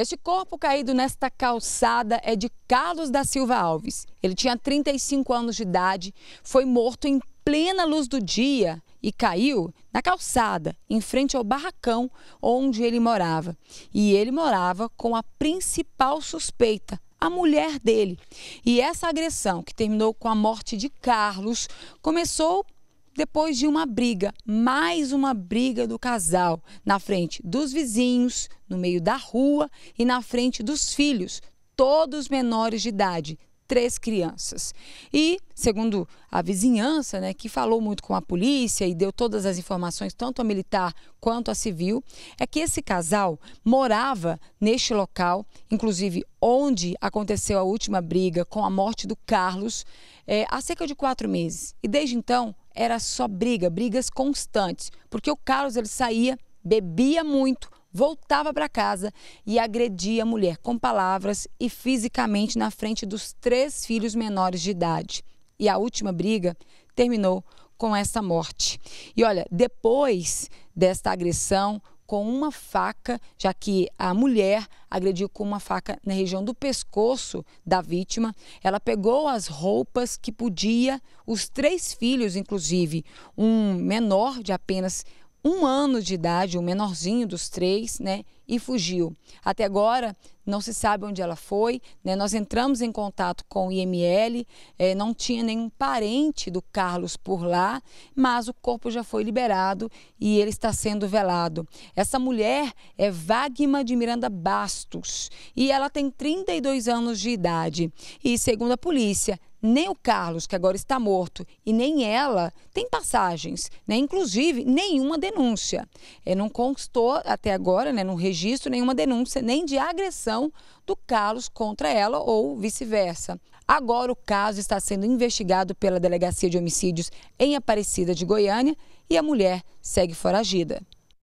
Este corpo caído nesta calçada é de Carlos da Silva Alves. Ele tinha 35 anos de idade, foi morto em plena luz do dia e caiu na calçada, em frente ao barracão onde ele morava. E ele morava com a principal suspeita, a mulher dele. E essa agressão, que terminou com a morte de Carlos, começou depois de uma briga, mais uma briga do casal, na frente dos vizinhos, no meio da rua e na frente dos filhos, todos menores de idade, três crianças. E, segundo a vizinhança, né, que falou muito com a polícia e deu todas as informações, tanto a militar quanto a civil, é que esse casal morava neste local, inclusive onde aconteceu a última briga com a morte do Carlos, é, há cerca de quatro meses. E desde então era só briga, brigas constantes, porque o Carlos ele saía, bebia muito, voltava para casa e agredia a mulher com palavras e fisicamente na frente dos três filhos menores de idade. E a última briga terminou com essa morte. E olha, depois desta agressão, com uma faca, já que a mulher agrediu com uma faca na região do pescoço da vítima. Ela pegou as roupas que podia, os três filhos, inclusive, um menor de apenas um ano de idade, o menorzinho dos três, né? E fugiu. Até agora não se sabe onde ela foi. Né? Nós entramos em contato com o IML, é, não tinha nenhum parente do Carlos por lá, mas o corpo já foi liberado e ele está sendo velado. Essa mulher é Vagma de Miranda Bastos e ela tem 32 anos de idade. E segundo a polícia, nem o Carlos, que agora está morto, e nem ela tem passagens, né? inclusive nenhuma denúncia. É, não constou até agora, né, no registro, nenhuma denúncia, nem de agressão do Carlos contra ela ou vice-versa. Agora o caso está sendo investigado pela Delegacia de Homicídios em Aparecida de Goiânia e a mulher segue foragida.